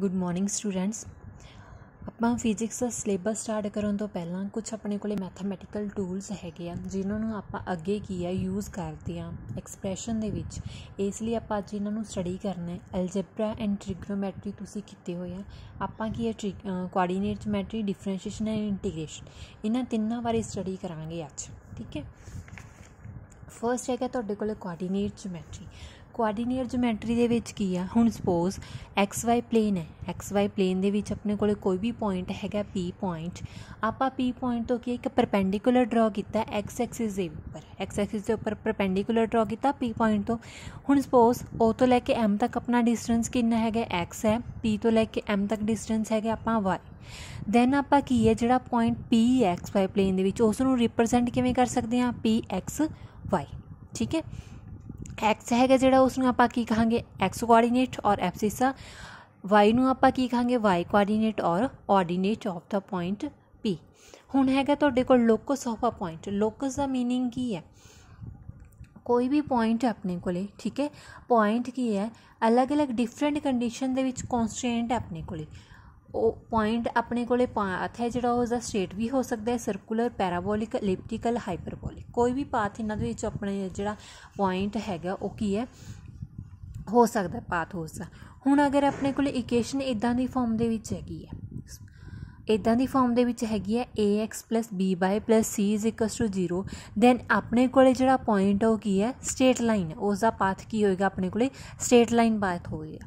good morning students ਆਪਾਂ physics ਦਾ syllabus start ਕਰਨ ਤੋਂ ਪਹਿਲਾਂ ਕੁਝ ਆਪਣੇ ਕੋਲੇ ਮੈਥਮੈਟੀਕਲ ਟੂਲਸ ਹੈਗੇ ਆ ਜਿਨ੍ਹਾਂ ਨੂੰ ਆਪਾਂ ਅੱਗੇ ਕੀ ਆ ਯੂਜ਼ ਕਰਦੇ ਆ ਐਕਸਪ੍ਰੈਸ਼ਨ ਦੇ ਵਿੱਚ ਇਸ ਲਈ ਆਪਾਂ ਅੱਜ ਇਹਨਾਂ ਨੂੰ ਸਟੱਡੀ ਕਰਨਾ ਹੈ ਐਲਜੈਬਰਾ ਐਂਡ ਟ੍ਰਿਗਨੋਮੈਟਰੀ ਤੁਸੀਂ ਕੀਤੇ ਹੋਏ ਆ ਆਪਾਂ ਕੀ ਹੈ coordinate geometry differentiation and integration ਇਹਨਾਂ ਤਿੰਨਾਂ ਬਾਰੇ ਸਟੱਡੀ ਕਰਾਂਗੇ ਅੱਜ ਠੀਕ ਹੈ ਫਰਸਟ ਹੈਗਾ ਤੁਹਾਡੇ ਕੋਲੇ ਕੋਆਰਡੀਨੇਟ ਜਿਓਮੈਟਰੀ ਕੋਆਰਡੀਨੇਟ ਜਿਓਮੈਟਰੀ ਦੇ ਵਿੱਚ ਕੀ ਆ ਹੁਣ ਸਪੋਜ਼ ਵਾਈ ਪਲੇਨ ਹੈ ਐਕਸ ਵਾਈ ਪਲੇਨ ਦੇ ਵਿੱਚ ਆਪਣੇ ਕੋਲੇ ਕੋਈ ਵੀ ਪੁਆਇੰਟ ਹੈਗਾ ਪੀ ਪੁਆਇੰਟ ਆਪਾਂ ਪੀ ਪੁਆਇੰਟ ਤੋਂ ਕੀ ਇੱਕ ਪਰਪੈਂਡੀਕੂਲਰ ਡਰਾ ਕੀਤਾ ਐਕਸ ਐਕਸਿਸ ਦੇ ਉੱਪਰ ਐਕਸ ਐਕਸਿਸ ਦੇ ਉੱਪਰ ਪਰਪੈਂਡੀਕੂਲਰ ਡਰਾ ਕੀਤਾ ਪੀ ਪੁਆਇੰਟ ਤੋਂ ਹੁਣ ਸਪੋਜ਼ ਓ ਤੋਂ ਲੈ ਕੇ ਐਮ ਤੱਕ ਆਪਣਾ ਡਿਸਟੈਂਸ ਕਿੰਨਾ ਹੈਗਾ ਐਕਸ ਹੈ ਪੀ ਤੋਂ ਲੈ ਕੇ ਐਮ ਤੱਕ ਡਿਸਟੈਂਸ ਹੈਗਾ ਆਪਾਂ ਵਾਈ ਦੈਨ ਆਪਾਂ ਕੀ ਹੈ ਜਿਹੜਾ point P X Y plane ਦੇ ਵਿੱਚ ਉਸ ਨੂੰ ਰਿਪਰੈਜ਼ੈਂਟ ਕਿਵੇਂ ਕਰ ਸਕਦੇ ਹਾਂ ਪੀ ਐਕਸ ਵਾਈ ਠੀਕ ਹੈ ਐਕਸ ਹੈਗਾ ਜਿਹੜਾ ਉਸ ਨੂੰ ਆਪਾਂ ਕੀ ਕਹਾਂਗੇ ਐਕਸ ਕੋਆਰਡੀਨੇਟ ਔਰ ਐਪਸਿਸ ਵਾਈ ਨੂੰ ਆਪਾਂ ਕੀ ਕਹਾਂਗੇ ਵਾਈ ਕੋਆਰਡੀਨੇਟ ਔਰ ਆਰਡੀਨੇਟ ਆਫ ਦਾ ਪੁਆਇੰਟ ਪੀ ਹੁਣ ਹੈਗਾ ਤੁਹਾਡੇ ਕੋਲ locus of a point locus ਦਾ मीनिंग ਕੀ ਹੈ ਕੋਈ ਵੀ ਪੁਆਇੰਟ ਆਪਣੇ ਕੋਲੇ ਠੀਕ ਹੈ ਪੁਆਇੰਟ ਕੀ ਹੈ ਅਲੱਗ-ਅਲੱਗ ਡਿਫਰੈਂਟ ਕੰਡੀਸ਼ਨ ਦੇ ਵਿੱਚ ਕਨਸਟ੍ਰੇਂਟ ਆਪਣੇ ਕੋਲੇ ਉਹ ਪੁਆਇੰਟ ਆਪਣੇ ਕੋਲੇ ਪਾਥ ਹੈ ਜਿਹੜਾ ਉਸ ਦਾ ਸਟੇਟ ਵੀ ਹੋ ਸਕਦਾ ਹੈ ਸਰਕੂਲਰ ਪੈਰਾਬੋਲਿਕ ਐਲਿਪਟੀਕਲ ਹਾਈਪਰਬੋਲਿਕ ਕੋਈ ਵੀ ਪਾਥ ਇਹਨਾਂ ਦੇ ਵਿੱਚ ਆਪਣੇ ਜਿਹੜਾ ਪੁਆਇੰਟ ਹੈਗਾ ਉਹ ਕੀ ਹੈ ਹੋ ਸਕਦਾ ਪਾਥ ਹੋ ਸਕਦਾ ਹੁਣ ਅਗਰ ਆਪਣੇ ਕੋਲੇ ਇਕੁਏਸ਼ਨ ਇਦਾਂ ਦੀ ਫਾਰਮ ਦੇ ਵਿੱਚ ਹੈਗੀ ਹੈ ਇਦਾਂ ਦੀ ਫਾਰਮ ਦੇ ਵਿੱਚ ਹੈਗੀ ਹੈ ax by c 0 ਦੈਨ ਆਪਣੇ ਕੋਲੇ ਜਿਹੜਾ ਪੁਆਇੰਟ ਹੋ ਕੀ ਹੈ ਸਟੇਟ ਲਾਈਨ ਉਸ ਦਾ ਪਾਥ ਕੀ ਹੋਏਗਾ ਆਪਣੇ ਕੋਲੇ ਸਟੇਟ ਲਾਈਨ ਪਾਥ ਹੋਏਗਾ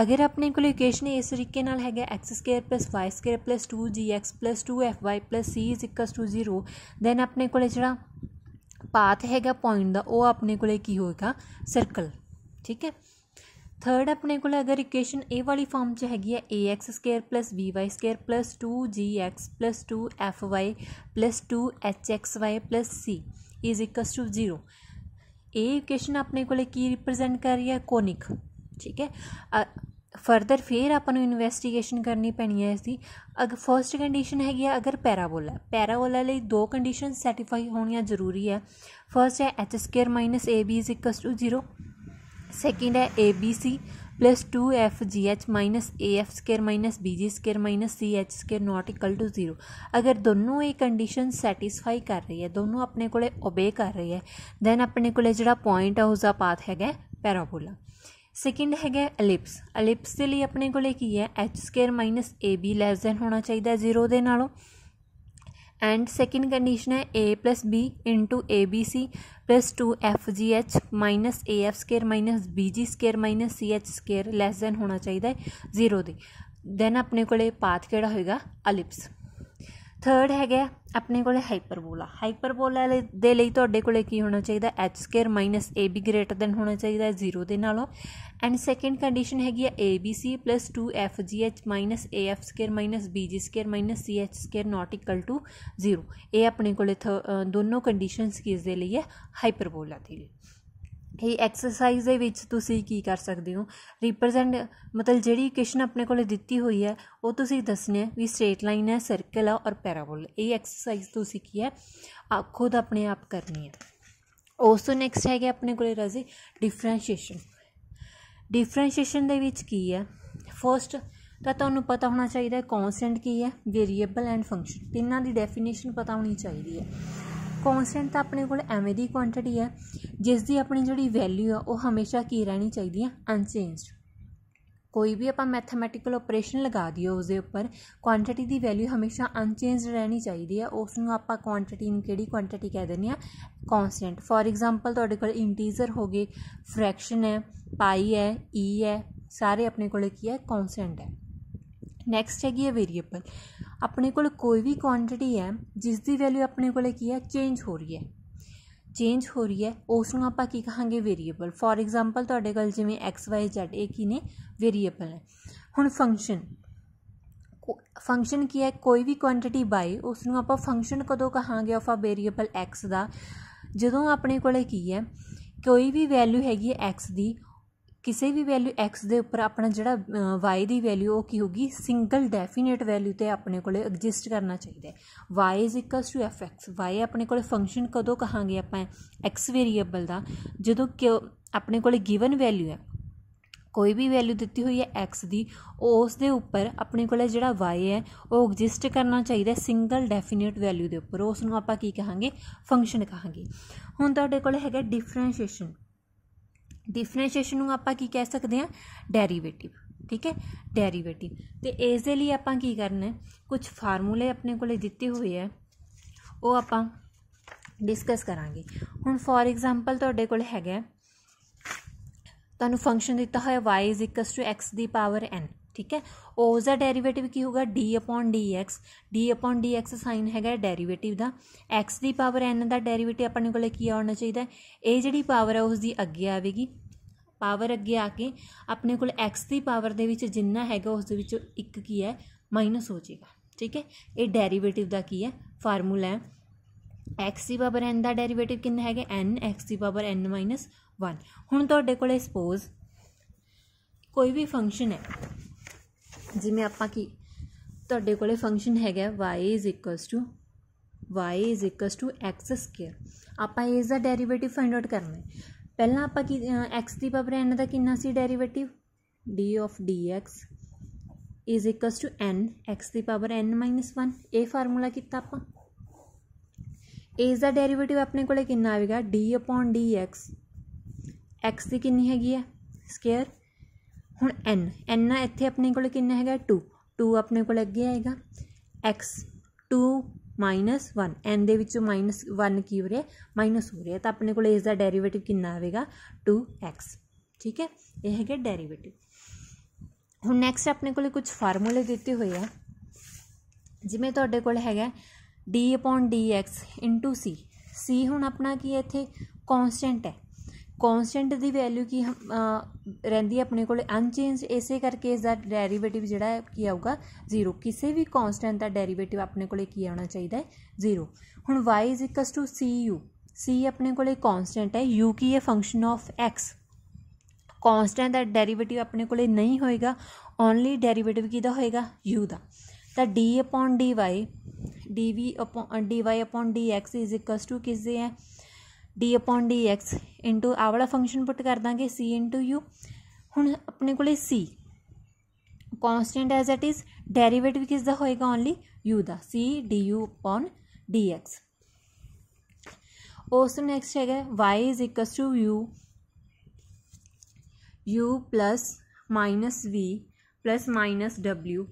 ਅਗਰ ਆਪਣੇ ਕੋਲ ਇਕੁਏਸ਼ਨ ਇਸ ਤਰੀਕੇ ਨਾਲ ਹੈਗਾ x2 y2 2gx 2fy c 0 then ਆਪਣੇ ਕੋਲ ਜਿਹੜਾ ਪਾਥ ਹੈਗਾ ਪੁਆਇੰਟ ਦਾ ਉਹ ਆਪਣੇ ਕੋਲੇ ਕੀ ਹੋਏਗਾ ਸਰਕਲ ਠੀਕ ਹੈ ਥਰਡ ਆਪਣੇ ਕੋਲ ਅਗਰ ਇਕੁਏਸ਼ਨ ਇਹ ਵਾਲੀ ਫਾਰਮ 'ਚ ਹੈਗੀ ਹੈ ax2 by2 2gx 2fy 2hxy c is equals to 0 ਇਹ ਇਕੁਏਸ਼ਨ ਆਪਣੇ ਕੋਲੇ ਕੀ ਰਿਪਰੈਜ਼ੈਂਟ ਕਰ ਰਹੀ ਹੈ ਕੋਨਿਕ ਠੀਕ ਹੈ ਫਰਦਰ ਫੇਰ ਆਪਾਂ ਨੂੰ ਇਨਵੈਸਟੀਗੇਸ਼ਨ ਕਰਨੀ ਪੈਣੀ ਹੈ ਇਸ ਦੀ ਅਗ ਫਰਸਟ ਕੰਡੀਸ਼ਨ ਹੈਗੀ ਹੈ ਅਗਰ ਪੈਰਾਬੋਲਾ ਪੈਰਾਬੋਲਾ ਲਈ ਦੋ ਕੰਡੀਸ਼ਨ ਸੈਟੀਫਾਈ ਹੋਣੀਆਂ ਜ਼ਰੂਰੀ ਹੈ ਫਰਸਟ ਹੈ h2 ab 0 ਸੈਕਿੰਡ ਹੈ abc 2fgh af2 bg2 ch2 not equal to 0 ਅਗਰ ਦੋਨੋਂ ਇਹ ਕੰਡੀਸ਼ਨ ਸੈਟੀਸਫਾਈ ਕਰ ਰਹੀ ਹੈ ਦੋਨੋਂ ਆਪਣੇ ਕੋਲੇ ਓਬੇ ਕਰ ਰਹੀ ਹੈ ਦੈਨ ਆਪਣੇ ਕੋਲੇ ਜਿਹੜਾ ਪੁਆਇੰਟ ਆ ਉਸ ਦਾ ਪਾਥ ਹੈਗਾ ਪੈਰਾਬੋਲਾ सैकेंड हैगा अलिप्स अलिप्स के लिए अपने को है H square minus A B less than होना चाहिए जीरो के नो एंड सैकेंड कंडीशन है A plus B into A B C plus two F G H minus A F square minus B G square minus C H square less than होना चाहिए zero दे then अपने को path कड़ा होगा अलिप्स third ਹੈਗਾ ਆਪਣੇ ਕੋਲੇ ਹਾਈਪਰਬੋਲਾ ਹਾਈਪਰਬੋਲਾ ਦੇ ਲਈ ਤੁਹਾਡੇ ਕੋਲੇ ਕੀ ਹੋਣਾ ਚਾਹੀਦਾ h2 ab ਗ੍ਰੇਟਰ ਦੈਨ ਹੋਣਾ ਚਾਹੀਦਾ 0 ਦੇ ਨਾਲੋਂ ਐਂਡ ਸੈਕੰਡ ਕੰਡੀਸ਼ਨ ਹੈਗੀ ਆ abc 2fgh af2 bg2 ch2 not equal to 0 ਇਹ ਆਪਣੇ ਕੋਲੇ ਦੋਨੋਂ ਕੰਡੀਸ਼ਨਸ ਕਿਸ ਦੇ ਲਈ ਹੈ ਹਾਈਪਰਬੋਲਾ ਦੇ ਲਈ ਇਹ ਐਕਸਰਸਾਈਜ਼ ਦੇ ਵਿੱਚ ਤੁਸੀਂ ਕੀ ਕਰ ਸਕਦੇ ਹੋ ਰਿਪਰੈਜ਼ੈਂਟ ਮਤਲਬ ਜਿਹੜੀ ਕ੍ਰਿਸ਼ਨ ਆਪਣੇ ਕੋਲੇ ਦਿੱਤੀ ਹੋਈ ਹੈ ਉਹ ਤੁਸੀਂ ਦੱਸਣੀ ਹੈ ਵੀ ਸਟ੍ਰੇਟ ਲਾਈਨ ਹੈ ਸਰਕਲ ਹੈ ਔਰ ਪੈਰਾਬੋਲ ਇਹ ਐਕਸਰਸਾਈਜ਼ ਤੁਸੀਂ ਕੀ ਹੈ ਖੁਦ ਆਪਣੇ ਆਪ ਕਰਨੀ ਹੈ ਉਸ ਤੋਂ ਨੈਕਸਟ ਹੈਗੇ ਆਪਣੇ ਕੋਲੇ ਰਜ਼ੀ ਡਿਫਰੈਂਸ਼ੀਏਸ਼ਨ ਡਿਫਰੈਂਸ਼ੀਏਸ਼ਨ ਦੇ ਵਿੱਚ ਕੀ ਹੈ ਫਰਸਟ ਤਾਂ ਤੁਹਾਨੂੰ ਪਤਾ ਹੋਣਾ ਚਾਹੀਦਾ ਹੈ ਕਨਸਟੈਂਟ ਕੀ ਹੈ ਵੇਰੀਏਬਲ ਐਂਡ ਫੰਕਸ਼ਨ ਤਿੰਨਾਂ ਦੀ ਡੈਫੀਨੇਸ਼ਨ ਪਤਾ ਹੋਣੀ ਚਾਹੀਦੀ ਹੈ ਕੌਨਸਟੈਂਟ ਤਾਂ ਆਪਣੇ ਕੋਲ ਐਵੇਂ ਦੀ ਕੁਆਂਟੀਟੀ ਹੈ ਜਿਸ ਦੀ ਆਪਣੀ ਜਿਹੜੀ ਵੈਲਿਊ ਆ ਉਹ ਹਮੇਸ਼ਾ ਕੀ ਰਹਿਣੀ ਚਾਹੀਦੀ ਹੈ ਅਨਚੇਂਜਡ ਕੋਈ ਵੀ ਆਪਾਂ ਮੈਥਮੈਟਿਕਲ ਆਪਰੇਸ਼ਨ ਲਗਾ ਦਿਓ ਉਸ ਦੇ ਉੱਪਰ ਕੁਆਂਟੀਟੀ ਦੀ ਵੈਲਿਊ ਹਮੇਸ਼ਾ ਅਨਚੇਂਜਡ ਰਹਿਣੀ ਚਾਹੀਦੀ ਹੈ ਉਸ ਨੂੰ ਆਪਾਂ ਕੁਆਂਟੀਟੀ ਨੂੰ ਕਿਹੜੀ ਕੁਆਂਟੀਟੀ ਕਹਿ ਦਿੰਦੇ ਆ ਕਨਸਟੈਂਟ ਫੋਰ ਐਗਜ਼ਾਮਪਲ ਤੁਹਾਡੇ ਕੋਲ ਇੰਟੀਜ਼ਰ ਹੋ ਗਏ ਫ੍ਰੈਕਸ਼ਨ ਹੈ ਪਾਈ ਹੈ ਈ e ਹੈ ਸਾਰੇ ਆਪਣੇ ਕੋਲ ਕੀ ਹੈ ਕਨਸਟੈਂਟ ਹੈ ਨੈਕਸਟ ਹੈਗੀ ਹੈ ਵੇਰੀਏਬਲ ਆਪਣੇ ਕੋਲ ਕੋਈ ਵੀ ਕੁਆਂਟੀਟੀ ਹੈ ਜਿਸ ਦੀ ਵੈਲਿਊ ਆਪਣੇ ਕੋਲ ਕੀ ਹੈ ਚੇਂਜ ਹੋ ਰਹੀ ਹੈ ਚੇਂਜ ਹੋ ਰਹੀ ਹੈ ਉਸ ਨੂੰ ਆਪਾਂ ਕੀ ਕਹਾਂਗੇ ਵੇਰੀਏਬਲ ਫੋਰ ਐਗਜ਼ਾਮਪਲ ਤੁਹਾਡੇ ਕੋਲ ਜਿਵੇਂ x y z ਇਹ ਕੀ ਨੇ ਵੇਰੀਏਬਲ ਹੈ ਹੁਣ ਫੰਕਸ਼ਨ ਫੰਕਸ਼ਨ ਕੀ ਹੈ ਕੋਈ ਵੀ ਕੁਆਂਟੀਟੀ ਬਾਈ ਉਸ ਨੂੰ ਆਪਾਂ ਫੰਕਸ਼ਨ ਕਦੋਂ ਕਹਾਂਗੇ ਆਫ ਆ ਵੇਰੀਏਬਲ x ਦਾ ਜਦੋਂ ਆਪਣੇ ਕੋਲੇ ਕੀ ਹੈ ਕੋਈ ਵੀ ਵੈਲਿਊ ਹੈਗੀ ਹੈ x ਦੀ ਕਿਸੇ ਵੀ ਵੈਲਿਊ x ਦੇ ਉੱਪਰ ਆਪਣਾ ਜਿਹੜਾ y ਦੀ ਵੈਲਿਊ ਉਹ ਕੀ ਹੋਗੀ ਸਿੰਗਲ ਡੈਫੀਨਿਟ ਵੈਲਿਊ ਤੇ ਆਪਣੇ ਕੋਲੇ ਐਗਜ਼ਿਸਟ ਕਰਨਾ ਚਾਹੀਦਾ ਹੈ y fx y ਆਪਣੇ ਕੋਲੇ ਫੰਕਸ਼ਨ ਕਦੋਂ ਕਹਾਂਗੇ ਆਪਾਂ x ਵੇਰੀਏਬਲ ਦਾ ਜਦੋਂ ਕਿ ਆਪਣੇ ਕੋਲੇ ਗਿਵਨ ਵੈਲਿਊ ਹੈ ਕੋਈ ਵੀ ਵੈਲਿਊ ਦਿੱਤੀ ਹੋਈ ਹੈ x ਦੀ ਉਸ ਦੇ ਉੱਪਰ ਆਪਣੇ ਕੋਲੇ ਜਿਹੜਾ y ਹੈ ਉਹ ਐਗਜ਼ਿਸਟ ਕਰਨਾ ਚਾਹੀਦਾ ਸਿੰਗਲ ਡੈਫੀਨਿਟ ਵੈਲਿਊ ਦੇ ਉੱਪਰ ਉਸ ਨੂੰ ਆਪਾਂ ਕੀ ਕਹਾਂਗੇ ਫੰਕਸ਼ਨ ਕਹਾਂਗੇ ਹੁਣ ਤੁਹਾਡੇ ਕੋਲੇ ਹੈਗਾ ਡਿਫਰੈਂਸ਼ੀਏਸ਼ਨ ਡਿਫਰੈਂਸ਼ੀਏਸ਼ਨ ਨੂੰ ਆਪਾਂ ਕੀ ਕਹਿ ਸਕਦੇ ਆ ਡੈਰੀਵੇਟਿਵ ਠੀਕ ਹੈ ਡੈਰੀਵੇਟਿਵ ਤੇ ਇਸ ਦੇ ਲਈ ਆਪਾਂ ਕੀ ਕਰਨਾ ਹੈ ਕੁਝ ਫਾਰਮੂਲੇ ਆਪਣੇ ਕੋਲੇ ਦਿੱਤੇ ਹੋਏ ਆ ਉਹ ਆਪਾਂ ਡਿਸਕਸ ਕਰਾਂਗੇ ਹੁਣ ਫੋਰ ਐਗਜ਼ਾਮਪਲ ਤੁਹਾਡੇ ਕੋਲ ਹੈਗਾ ਤੁਹਾਨੂੰ ਫੰਕਸ਼ਨ ਦਿੱਤਾ ਹੋਇਆ y x ਦੀ ਪਾਵਰ n ਠੀਕ ਹੈ ਉਸ ਦਾ ਡੈਰੀਵੇਟਿਵ ਕੀ ਹੋਊਗਾ d/dx d/dx ਸਾਈਨ ਹੈਗਾ ਡੈਰੀਵੇਟਿਵ ਦਾ x ਦੀ ਪਾਵਰ n ਦਾ ਡੈਰੀਵੇਟਿਵ ਆਪਣੇ ਕੋਲੇ ਕੀ ਆਉਣਾ ਚਾਹੀਦਾ ਇਹ ਜਿਹੜੀ ਪਾਵਰ ਹੈ ਉਸ ਦੀ ਅੱਗੇ ਆਵੇਗੀ ਪਾਵਰ ਅੱਗੇ ਆ ਕੇ ਆਪਣੇ ਕੋਲ x ਦੀ ਪਾਵਰ ਦੇ ਵਿੱਚ ਜਿੰਨਾ ਹੈਗਾ ਉਸ ਦੇ ਵਿੱਚੋਂ ਇੱਕ ਕੀ ਹੈ ਮਾਈਨਸ ਹੋ ਜਾਏਗਾ ਠੀਕ ਹੈ ਇਹ ਡੈਰੀਵੇਟਿਵ ਦਾ ਕੀ ਹੈ ਫਾਰਮੂਲਾ ਹੈ x ਦੀ ਪਾਵਰ n ਦਾ ਡੈਰੀਵੇਟਿਵ ਕਿੰਨਾ ਹੈਗਾ n x ਦੀ ਪਾਵਰ n 1 ਹੁਣ ਤੁਹਾਡੇ ਕੋਲੇ ਸਪੋਜ਼ ਕੋਈ ਵੀ ਫੰਕਸ਼ਨ ਹੈ ਜਿਵੇਂ ਆਪਾਂ ਕੀ ਤੁਹਾਡੇ ਕੋਲੇ ਫੰਕਸ਼ਨ ਹੈਗਾ y y x2 ਆਪਾਂ ਇਸ ਦਾ ਡੈਰੀਵੇਟਿਵ ਫਾਈਂਡ ਆਊਟ ਕਰਨਾ ਹੈ ਪਹਿਲਾਂ ਆਪਾਂ ਕੀ x ਦੀ ਪਾਵਰ n ਦਾ ਕਿੰਨਾ ਸੀ derivative d of dx is equals to n x ਦੀ ਪਾਵਰ n 1 ਇਹ ਫਾਰਮੂਲਾ ਕੀਤਾ ਆਪਾਂ ਇਸ ਦਾ ਡੈਰੀਵੇਟਿਵ ਆਪਣੇ ਕੋਲੇ ਕਿੰਨਾ ਆਵੇਗਾ d dx x ਦੀ ਕਿੰਨੀ ਹੈਗੀ ਹੈ ਸਕੁਅਰ ਹੁਣ n n ਇੱਥੇ ਆਪਣੇ ਕੋਲ ਕਿੰਨਾ ਹੈਗਾ 2 2 ਆਪਣੇ ਕੋਲ ਅੱਗੇ ਆਏਗਾ x 2 -1 n ਦੇ ਵਿੱਚੋਂ -1 ਕੀ ਹੋ ਰਿਹਾ ਮਾਈਨਸ ਹੋ ਰਿਹਾ ਤਾਂ ਆਪਣੇ ਕੋਲ ਇਸ ਦਾ ਡੈਰੀਵੇਟਿਵ ਕਿੰਨਾ ਆਵੇਗਾ 2x ਠੀਕ ਹੈ ਇਹ ਹੈਗਾ ਡੈਰੀਵੇਟਿਵ ਹੁਣ ਨੈਕਸਟ ਆਪਣੇ ਕੋਲ ਕੁਝ ਫਾਰਮੂਲੇ ਦਿੱਤੇ ਹੋਏ ਆ ਜਿਵੇਂ ਤੁਹਾਡੇ ਕੋਲ ਹੈਗਾ d dx c c ਹੁਣ ਆਪਣਾ ਕੀ ਹੈ ਇੱਥੇ ਕਨਸਟੈਂਟ ਹੈ ਕਨਸਟੈਂਟ ਦੀ ਵੈਲਿਊ ਕੀ ਰਹਿੰਦੀ ਹੈ ਆਪਣੇ ਕੋਲ ਅਨਚੇਂਜ ਇਸੇ ਕਰਕੇ ਇਸ ਦਾ ਡੈਰੀਵੇਟਿਵ ਜਿਹੜਾ ਹੈ ਕੀ ਆਊਗਾ ਜ਼ੀਰੋ ਕਿਸੇ ਵੀ ਕਨਸਟੈਂਟ ਦਾ ਡੈਰੀਵੇਟਿਵ ਆਪਣੇ ਕੋਲੇ ਕੀ ਆਉਣਾ ਚਾਹੀਦਾ ਹੈ ਜ਼ੀਰੋ ਹੁਣ y cu c ਆਪਣੇ ਕੋਲੇ ਕਨਸਟੈਂਟ ਹੈ u ਕੀ ਹੈ ਫੰਕਸ਼ਨ ਆਫ x ਕਨਸਟੈਂਟ ਦਾ ਡੈਰੀਵੇਟਿਵ ਆਪਣੇ ਕੋਲੇ ਨਹੀਂ ਹੋਏਗਾ ਓਨਲੀ ਡੈਰੀਵੇਟਿਵ ਕਿਹਦਾ ਹੋਏਗਾ u ਦਾ ਤਾਂ d dy dv dy dx ਕਿਸ ਦੇ ਹੈ D upon D X into आ वाला फंक्शन पुट कर देंगे सी इंटू यू हूँ अपने को C constant as it is derivative किसका होएगा ओनली यू का C D U upon D X उस नैक्सट है Y is equals to U U plus minus V plus minus W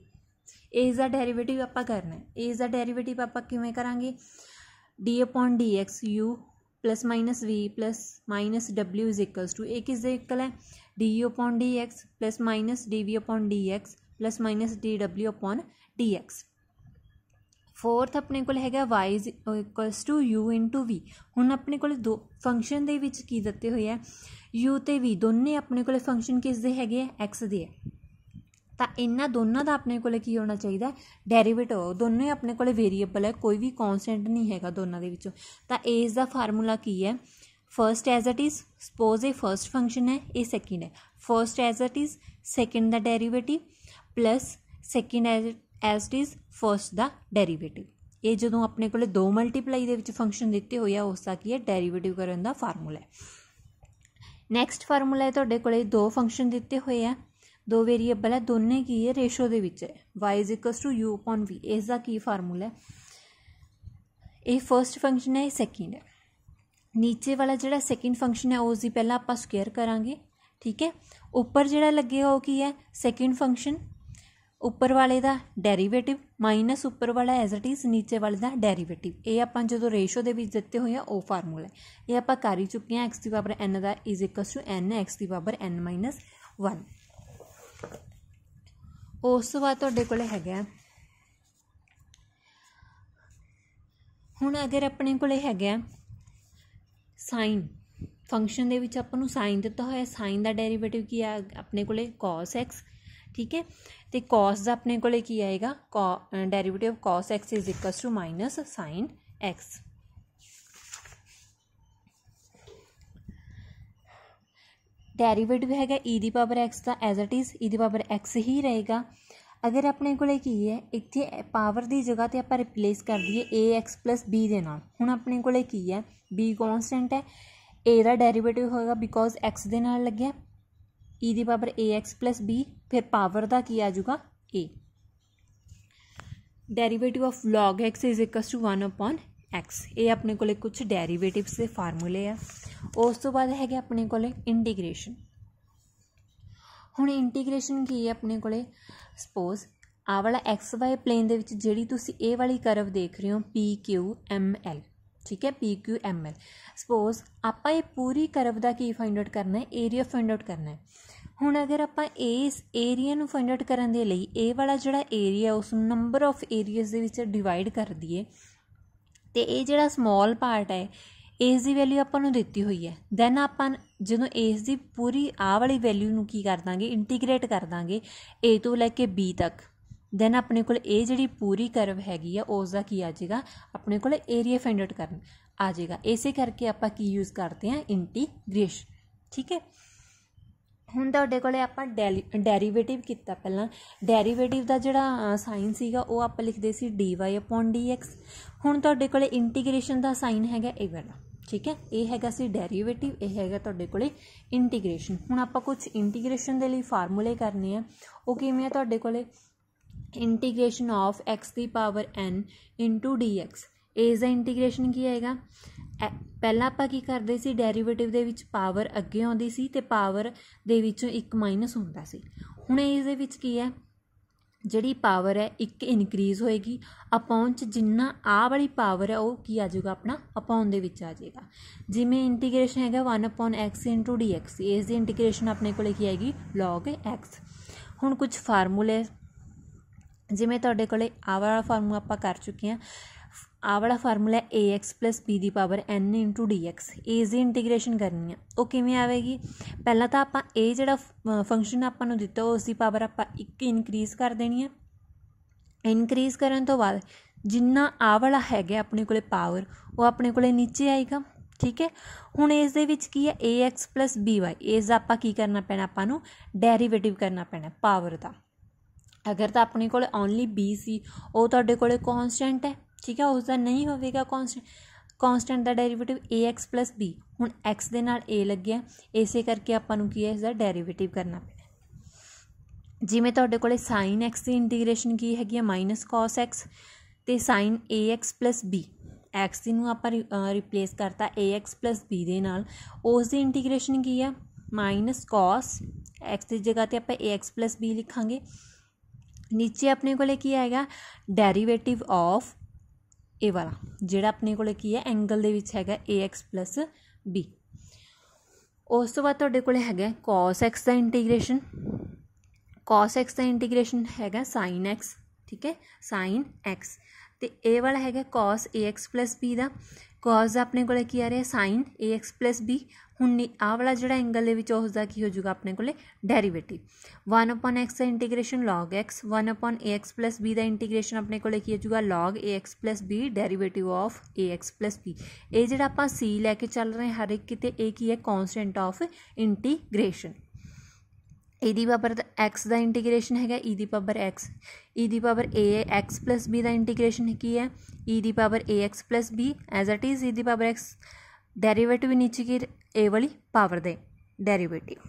इस डेरीवेटिव आप करना है डेरीवेटिव आप किमें करा D upon D X U plus minus V plus minus W is equals to A किस दे इक्वल है D U upon D X plus minus D V upon D X plus minus D W upon D X fourth ਆਪਣੇ ਕੋਲ ਹੈਗਾ y equals to u into v ਹੁਣ ਆਪਣੇ ਕੋਲ ਦੋ ਫੰਕਸ਼ਨ ਦੇ ਵਿੱਚ ਕੀ ਦਿੱਤੇ ਹੋਏ ਆ u ਤੇ v ਦੋਨੇ ਆਪਣੇ ਕੋਲ ਫੰਕਸ਼ਨ ਕਿਸ ਦੇ ਹੈਗੇ ਆ x ਦੇ ਹੈ ਤਾਂ ਇਹਨਾਂ ਦੋਨਾਂ ਦਾ ਆਪਣੇ ਕੋਲੇ ਕੀ ਹੋਣਾ ਚਾਹੀਦਾ ਡੈਰੀਵੇਟਿਵ ਦੋਨੇ ਆਪਣੇ ਕੋਲੇ ਵੇਰੀਏਬਲ ਹੈ ਕੋਈ ਵੀ ਕਨਸਟੈਂਟ ਨਹੀਂ ਹੈਗਾ ਦੋਨਾਂ ਦੇ ਵਿੱਚੋਂ ਤਾਂ ਇਸ ਦਾ ਫਾਰਮੂਲਾ ਕੀ ਹੈ first as it is suppose ਇਹ ਫਰਸਟ ਫੰਕਸ਼ਨ ਹੈ ਇਹ ਸੈਕਿੰਡ ਹੈ first as it is second ਦਾ derivative plus second as it is first ਦਾ ਡੈਰੀਵੇਟਿਵ ਇਹ ਜਦੋਂ ਆਪਣੇ ਕੋਲੇ ਦੋ ਮਲਟੀਪਲਾਈ ਦੇ ਵਿੱਚ ਫੰਕਸ਼ਨ ਦਿੱਤੇ ਹੋਏ ਆ ਉਸ ਦਾ ਕੀ ਹੈ ਡੈਰੀਵੇਟਿਵ ਕਰਨ ਦਾ ਫਾਰਮੂਲਾ ਹੈ ਨੈਕਸਟ ਫਾਰਮੂਲਾ ਹੈ ਤੁਹਾਡੇ ਕੋਲੇ ਦੋ ਫੰਕਸ਼ਨ ਦਿੱਤੇ ਹੋਏ ਆ ਦੋ ਵੇਰੀਏਬਲ ਹੈ ਦੋਨੇ ਕੀ ਹੈ ਰੇਸ਼ੋ ਦੇ ਵਿੱਚ ਹੈ y u v ਇਸ ਦਾ ਕੀ ਫਾਰਮੂਲਾ ਹੈ ਇਹ ਫਰਸਟ ਫੰਕਸ਼ਨ ਹੈ ਸੈਕਿੰਡ ਹੈ ਨੀਚੇ ਵਾਲਾ ਜਿਹੜਾ ਸੈਕਿੰਡ ਫੰਕਸ਼ਨ ਹੈ ਉਸ ਦੀ ਪਹਿਲਾਂ ਆਪਾਂ ਸਕੁਅਰ ਕਰਾਂਗੇ ਠੀਕ ਹੈ ਉੱਪਰ ਜਿਹੜਾ ਲੱਗੇ ਹੋ ਕੀ ਹੈ ਸੈਕਿੰਡ ਫੰਕਸ਼ਨ ਉੱਪਰ ਵਾਲੇ ਦਾ ਡੈਰੀਵੇਟਿਵ ਮਾਈਨਸ ਉੱਪਰ ਵਾਲਾ ਐਜ਼ ਇਟ ਇਜ਼ ਨੀਚੇ ਵਾਲੇ ਦਾ ਡੈਰੀਵੇਟਿਵ ਇਹ ਆਪਾਂ ਜਦੋਂ ਰੇਸ਼ੋ ਦੇ ਵਿੱਚ ਦਿੱਤੇ ਹੋਏ ਆ ਉਹ ਫਾਰਮੂਲਾ ਹੈ ਇਹ ਆਪਾਂ ਕਰ ਹੀ ਚੁੱਕੇ ਹਾਂ x ਦੀ ਪਾਵਰ n ਦਾ n x n 1 ਉਸ ਤੋਂ ਬਾਅਦ ਤੁਹਾਡੇ ਕੋਲ ਹੈਗਾ ਹੁਣ ਅਗਰ ਆਪਣੇ ਕੋਲੇ ਹੈਗਾ ਸਾਈਨ ਫੰਕਸ਼ਨ ਦੇ ਵਿੱਚ ਆਪਾਂ ਨੂੰ ਸਾਈਨ ਦਿੱਤਾ ਹੋਇਆ ਸਾਈਨ ਦਾ ਡੈਰੀਵੇਟਿਵ ਕੀ ਆ ਆਪਣੇ ਕੋਲੇ cos x ਠੀਕ ਹੈ ਤੇ cos ਦਾ ਆਪਣੇ ਕੋਲੇ ਕੀ ਆਏਗਾ derivative cos x sin x derivative ਹੈਗਾ e ਦੀ ਪਾਵਰ x ਦਾ ਐਜ਼ ਇਟ ਇਜ਼ e ਦੀ ਪਾਵਰ x ਹੀ ਰਹੇਗਾ ਅਗਰ ਆਪਣੇ ਕੋਲੇ ਕੀ e ਹੈ ਇੱਥੇ ਪਾਵਰ ਦੀ ਜਗ੍ਹਾ ਤੇ ਆਪਾਂ ਰਿਪਲੇਸ ਕਰ ਦਈਏ ax b ਦੇ ਨਾਲ ਹੁਣ ਆਪਣੇ ਕੋਲੇ ਕੀ e ਹੈ b ਕਨਸਟੈਂਟ ਹੈ a ਦਾ ਡੈਰੀਵੇਟਿਵ ਹੋਏਗਾ ਬਿਕੋਜ਼ x ਦੇ ਨਾਲ ਲੱਗਿਆ e ਦੀ ਪਾਵਰ ax b ਫਿਰ ਪਾਵਰ ਦਾ ਕੀ ਆ ਜਾਊਗਾ a derivative of log x 1 upon x ਇਹ ਆਪਣੇ ਕੋਲੇ ਕੁਝ ਡੈਰੀਵੇਟਿਵਸ ਦੇ ਫਾਰਮੂਲੇ ਆ ਉਸ ਤੋਂ ਬਾਅਦ ਹੈਗੇ ਆਪਣੇ ਕੋਲੇ ਇੰਟੀਗ੍ਰੇਸ਼ਨ ਹੁਣ ਇੰਟੀਗ੍ਰੇਸ਼ਨ ਕੀ ਹੈ ਆਪਣੇ ਕੋਲੇ ਸਪੋਜ਼ ਆ ਵਾਲਾ xy ਪਲੇਨ ਦੇ ਵਿੱਚ ਜਿਹੜੀ ਤੁਸੀਂ ਇਹ ਵਾਲੀ ਕਰਵ ਦੇਖ ਰਹੇ ਹੋ PQML ਠੀਕ ਹੈ PQML ਸਪੋਜ਼ ਆਪਾਂ ਇਹ ਪੂਰੀ ਕਰਵ ਦਾ ਕੀ ਫਾਈਂਡ ਆਊਟ ਕਰਨਾ ਹੈ ਏਰੀਆ ਫਾਈਂਡ ਆਊਟ ਕਰਨਾ ਹੈ ਹੁਣ ਅਗਰ ਆਪਾਂ ਇਸ ਏਰੀਆ ਨੂੰ ਫਾਈਂਡ ਆਊਟ ਕਰਨ ਦੇ ਲਈ ਇਹ ਵਾਲਾ ਜਿਹੜਾ ਏਰੀਆ ਉਸ ਨੂੰ ਨੰਬਰ ਆਫ ਏਰੀਆਜ਼ ਦੇ ਵਿੱਚ ਡਿਵਾਈਡ ਕਰ ਦਈਏ ਤੇ ਇਹ ਜਿਹੜਾ ਸਮਾਲ ਪਾਰਟ ਹੈ ਇਸ ਦੀ ਵੈਲਿਊ ਆਪਾਂ ਨੂੰ ਦਿੱਤੀ ਹੋਈ ਹੈ ਦੈਨ ਆਪਾਂ ਜਦੋਂ ਇਸ ਦੀ ਪੂਰੀ ਆ ਵਾਲੀ ਵੈਲਿਊ ਨੂੰ ਕੀ ਕਰ ਦਾਂਗੇ ਇੰਟੀਗ੍ਰੇਟ ਕਰ ਦਾਂਗੇ a ਤੋਂ ਲੈ ਕੇ b ਤੱਕ ਦੈਨ ਆਪਣੇ ਕੋਲ ਇਹ ਜਿਹੜੀ ਪੂਰੀ ਕਰਵ ਹੈਗੀ ਆ ਉਸ ਦਾ ਕੀ ਆ ਜਾਏਗਾ ਆਪਣੇ ਕੋਲ ਏਰੀਆ ਫਾਈਂਡ ਆਊਟ ਕਰਨ ਆ ਜਾਏਗਾ ਇਸੇ ਕਰਕੇ ਆਪਾਂ ਕੀ ਯੂਜ਼ ਕਰਦੇ ਆ ਇੰਟੀਗ੍ਰੇਸ਼ਨ ਠੀਕ ਹੈ ਹੁਣ ਤੁਹਾਡੇ ਕੋਲੇ ਆਪਾਂ ਡੈਰੀਵੇਟਿਵ ਕੀਤਾ ਪਹਿਲਾਂ ਡੈਰੀਵੇਟਿਵ ਦਾ ਜਿਹੜਾ ਸਾਈਨ ਸੀਗਾ ਉਹ ਆਪਾਂ ਲਿਖਦੇ ਸੀ dy/dx ਹੁਣ ਤੁਹਾਡੇ ਕੋਲੇ ਇੰਟੀਗ੍ਰੇਸ਼ਨ ਦਾ ਸਾਈਨ ਹੈਗਾ ਇਹ ਵਾਲਾ ਠੀਕ ਹੈ ਇਹ ਹੈਗਾ ਸੀ ਡੈਰੀਵੇਟਿਵ ਇਹ ਹੈਗਾ ਤੁਹਾਡੇ ਕੋਲੇ ਇੰਟੀਗ੍ਰੇਸ਼ਨ ਹੁਣ ਆਪਾਂ ਕੁਝ ਇੰਟੀਗ੍ਰੇਸ਼ਨ ਦੇ ਲਈ ਫਾਰਮੂਲੇ ਕਰਨੇ ਆ ਉਹ ਕਿਵੇਂ ਆ ਤੁਹਾਡੇ ਕੋਲੇ ਇੰਟੀਗ੍ਰੇਸ਼ਨ ਆਫ x ਦੀ ਪਾਵਰ n dx ਇਸ ਦਾ ਇੰਟੀਗ੍ਰੇਸ਼ਨ ਕੀ ਆਏਗਾ ਪਹਿਲਾਂ ਆਪਾਂ ਕੀ ਕਰਦੇ ਸੀ ਡੈਰੀਵੇਟਿਵ ਦੇ ਵਿੱਚ ਪਾਵਰ ਅੱਗੇ ਆਉਂਦੀ ਸੀ ਤੇ ਪਾਵਰ ਦੇ ਵਿੱਚੋਂ ਇੱਕ ਮਾਈਨਸ ਹੁੰਦਾ ਸੀ ਹੁਣ ਇਸ ਦੇ ਵਿੱਚ ਕੀ ਹੈ ਜਿਹੜੀ ਪਾਵਰ ਹੈ ਇੱਕ ਇਨਕਰੀਜ਼ ਹੋਏਗੀ ਅਪਾਉਨ ਜਿੰਨਾ ਆ ਵਾਲੀ ਪਾਵਰ ਹੈ ਉਹ ਕੀ ਆ ਜਾਊਗਾ ਆਪਣਾ ਅਪਾਉਨ ਦੇ ਵਿੱਚ ਆ ਜਾਏਗਾ ਜਿਵੇਂ ਇੰਟੀਗ੍ਰੇਸ਼ਨ ਹੈਗਾ 1/x dx ਇਸ ਦੀ ਇੰਟੀਗ੍ਰੇਸ਼ਨ ਆਪਣੇ ਕੋਲੇ ਕੀ ਆਏਗੀ log x ਹੁਣ ਕੁਝ ਫਾਰਮੂਲੇ ਜਿਵੇਂ ਤੁਹਾਡੇ ਕੋਲੇ ਆ ਵਾਲਾ ਫਾਰਮੂਲਾ ਆਪਾਂ ਕਰ ਚੁੱਕੇ ਹਾਂ ਆ ਵਾਲਾ ਫਾਰਮੂਲਾ ਹੈ ax b ਦੀ ਪਾਵਰ n dx a ਦੀ ਇੰਟੀਗ੍ਰੇਸ਼ਨ ਕਰਨੀ ਆ ਉਹ ਕਿਵੇਂ ਆਵੇਗੀ ਪਹਿਲਾਂ ਤਾਂ ਆਪਾਂ ਇਹ ਜਿਹੜਾ ਫੰਕਸ਼ਨ ਆਪਾਂ ਨੂੰ ਦਿੱਤਾ ਉਸ ਦੀ ਪਾਵਰ ਆਪਾਂ ਇੱਕ ਇਨਕਰੀਜ਼ ਕਰ ਦੇਣੀ ਆ ਇਨਕਰੀਜ਼ ਕਰਨ ਤੋਂ ਬਾਅਦ ਜਿੰਨਾ ਆ ਵਾਲਾ ਹੈਗਾ ਆਪਣੇ ਕੋਲੇ ਪਾਵਰ ਉਹ ਆਪਣੇ ਕੋਲੇ ਨੀਚੇ ਆਏਗਾ ਠੀਕ ਹੈ ਹੁਣ ਇਸ ਦੇ ਵਿੱਚ ਕੀ ਹੈ ax by ਇਸ ਦਾ ਆਪਾਂ ਕੀ ਕਰਨਾ ਪੈਣਾ ਆਪਾਂ ਨੂੰ ਡੈਰੀਵੇਟਿਵ ਕਰਨਾ ਪੈਣਾ ਪਾਵਰ ਦਾ ਅਗਰ ਤਾਂ ਆਪਣੇ ਕੋਲ ਓਨਲੀ b ਸੀ ਉਹ ਤੁਹਾਡੇ ਕੋਲੇ ਕਨਸਟੈਂਟ ਹੈ ਠੀਕ ਹੈ ਉਸ ਦਾ ਨਹੀਂ ਹੋਵੇਗਾ ਕਨਸਟੈਂਟ ਕਨਸਟੈਂਟ ਦਾ ਡੈਰੀਵੇਟਿਵ ax b ਹੁਣ x ਦੇ ਨਾਲ a ਲੱਗਿਆ ਇਸੇ ਕਰਕੇ ਆਪਾਂ ਨੂੰ ਕੀ ਹੈ ਇਸ ਦਾ ਡੈਰੀਵੇਟਿਵ ਕਰਨਾ ਪੈਣਾ ਜਿਵੇਂ ਤੁਹਾਡੇ ਕੋਲੇ sin x ਦੀ ਇੰਟੀਗ੍ਰੇਸ਼ਨ ਕੀ ਹੈਗੀ ਹੈ cos x ਤੇ sin ax b x ਦੀ ਨੂੰ ਆਪਾਂ ਰਿਪਲੇਸ ਕਰਤਾ ax b ਦੇ ਨਾਲ ਉਸ ਦੀ ਇੰਟੀਗ੍ਰੇਸ਼ਨ ਕੀ ਹੈ ਮਾਈਨਸ cos x ਦੀ ਜਗ੍ਹਾ ਤੇ ਆਪਾਂ ax b ਲਿਖਾਂਗੇ ਨੀਚੇ ਆਪਣੇ ਕੋਲੇ ਕੀ ਆਏਗਾ ਡੈਰੀਵੇਟਿਵ ਆਫ ਇਹ ਵਾਲਾ ਜਿਹੜਾ ਆਪਣੇ ਕੋਲੇ ਕੀ ਹੈ ਐਂਗਲ ਦੇ ਵਿੱਚ ਹੈਗਾ ax b ਉਸ ਤੋਂ ਬਾਅਦ ਤੁਹਾਡੇ ਕੋਲੇ ਹੈਗਾ cos x ਦਾ ਇੰਟੀਗ੍ਰੇਸ਼ਨ cos x ਦਾ ਇੰਟੀਗ੍ਰੇਸ਼ਨ ਹੈਗਾ sin x ਠੀਕ ਹੈ sin x ਤੇ ਇਹ ਵਾਲਾ ਹੈਗਾ cos ax b ਦਾ cos ਆਪਣੇ ਕੋਲੇ ਕੀ ਆ ਰਿਹਾ sin ax b हूँ नि आह वाला जो एंगल उसका की होजूगा अपने को डेरीवेटिव वन अपॉन एक्स का integration log x one upon a x plus b का इंटीग्रेसन अपने को हो होजूगा log a x plus b derivative of a x plus b a जो आप सी लैके चल रहे हर एक कि है कॉन्सटेंट ऑफ इंटीग्रेसन यदि पावर एक्स का इंटीग्रेसन है ई पावर एक्स ईदी power a x plus b का इंटीग्रेसन की है e power a x plus b as it is e power x derivative a ਵਾਲੀ ਪਾਵਰ ਦੇ ਡੈਰੀਵੇਟਿਵ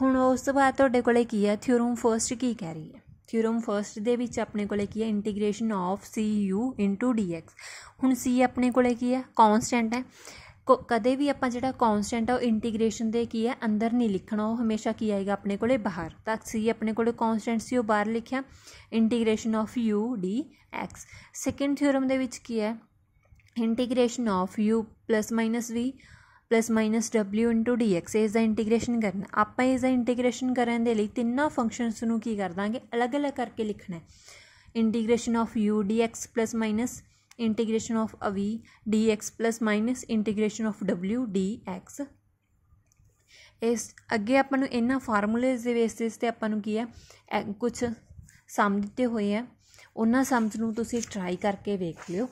ਹੁਣ ਉਸ ਤੋਂ ਬਾਅਦ ਤੁਹਾਡੇ ਕੋਲੇ ਕੀ ਹੈ ਥਿਉਰਮ ਫਰਸਟ ਕੀ ਕਹਿ ਰਹੀ ਹੈ ਥਿਉਰਮ ਫਰਸਟ ਦੇ ਵਿੱਚ ਆਪਣੇ ਕੋਲੇ ਕੀ ਹੈ integration of c u into d x ਹੁਣ ਸੀ ਆਪਣੇ ਕੋਲੇ ਕੀ ਹੈ ਕਾਂਸਟੈਂਟ ਹੈ ਕਦੇ ਵੀ ਆਪਾਂ ਜਿਹੜਾ ਕਨਸਟੈਂਟ ਆ ਉਹ ਇੰਟੀਗ੍ਰੇਸ਼ਨ ਦੇ ਕੀ ਹੈ ਅੰਦਰ ਨਹੀਂ ਲਿਖਣਾ ਉਹ ਹਮੇਸ਼ਾ ਕੀ ਆਏਗਾ ਆਪਣੇ ਕੋਲੇ ਬਾਹਰ ਤਾਂ ਸੀ ਆਪਣੇ ਕੋਲੇ ਕਨਸਟੈਂਟ ਸੀ ਉਹ ਬਾਹਰ ਲਿਖਿਆ integration of u d x second theorem ਦੇ ਵਿੱਚ ਕੀ ਹੈ integration of u v plus minus w dx ਇਸ ਦਾ ਇੰਟੀਗ੍ਰੇਸ਼ਨ ਕਰਨਾ ਆਪਾਂ ਇਸ ਦਾ ਇੰਟੀਗ੍ਰੇਸ਼ਨ ਕਰਨ ਦੇ ਲਈ ਤਿੰਨਾਂ ਫੰਕਸ਼ਨਸ ਨੂੰ ਕੀ ਕਰ ਦਾਂਗੇ ਅਲੱਗ-ਅਲੱਗ ਕਰਕੇ ਲਿਖਣਾ ਹੈ integration of u dx integration of v dx plus minus integration of w dx ਇਸ ਅੱਗੇ ਆਪਾਂ ਨੂੰ ਇਹਨਾਂ ਫਾਰਮੂਲੇਸ ਦੇ ਬੇਸਿਸ ਤੇ ਆਪਾਂ ਨੂੰ ਕੀ ਹੈ ਕੁਝ ਸਮ ਦਿੱਤੇ ਹੋਏ ਆ ਉਹਨਾਂ ਸਮਝ ਨੂੰ ਤੁਸੀਂ ਟਰਾਈ ਕਰਕੇ ਵੇਖ ਲਿਓ